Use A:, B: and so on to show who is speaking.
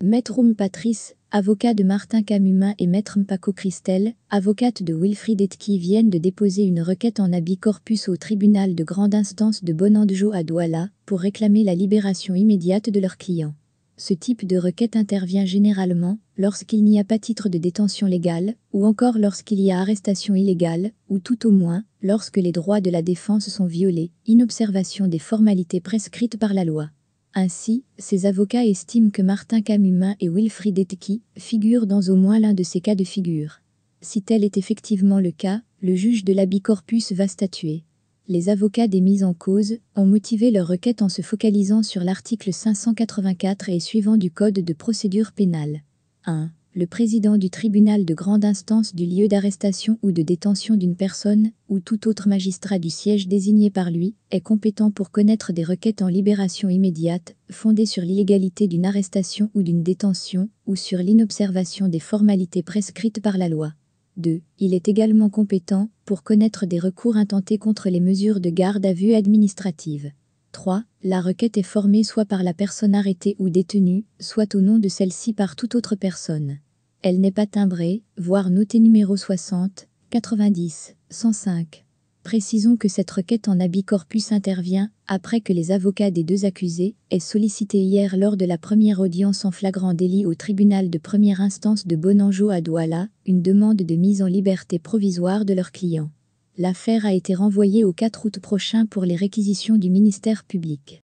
A: Maître Patrice, avocat de Martin Camumin et Maître Mpako Christel, avocate de Wilfried Etki viennent de déposer une requête en habit corpus au tribunal de grande instance de Bonanjo à Douala pour réclamer la libération immédiate de leurs clients. Ce type de requête intervient généralement lorsqu'il n'y a pas titre de détention légale ou encore lorsqu'il y a arrestation illégale ou tout au moins lorsque les droits de la défense sont violés, inobservation des formalités prescrites par la loi. Ainsi, ses avocats estiment que Martin Camumin et Wilfried Etki figurent dans au moins l'un de ces cas de figure. Si tel est effectivement le cas, le juge de corpus va statuer. Les avocats des mises en cause ont motivé leur requête en se focalisant sur l'article 584 et suivant du Code de procédure pénale. 1 le président du tribunal de grande instance du lieu d'arrestation ou de détention d'une personne, ou tout autre magistrat du siège désigné par lui, est compétent pour connaître des requêtes en libération immédiate, fondées sur l'illégalité d'une arrestation ou d'une détention, ou sur l'inobservation des formalités prescrites par la loi. 2. Il est également compétent pour connaître des recours intentés contre les mesures de garde à vue administrative. 3. La requête est formée soit par la personne arrêtée ou détenue, soit au nom de celle-ci par toute autre personne. Elle n'est pas timbrée, voire notée numéro 60, 90, 105. Précisons que cette requête en habit corpus intervient après que les avocats des deux accusés aient sollicité hier lors de la première audience en flagrant délit au tribunal de première instance de Bonangeau à Douala une demande de mise en liberté provisoire de leurs clients. L'affaire a été renvoyée au 4 août prochain pour les réquisitions du ministère public.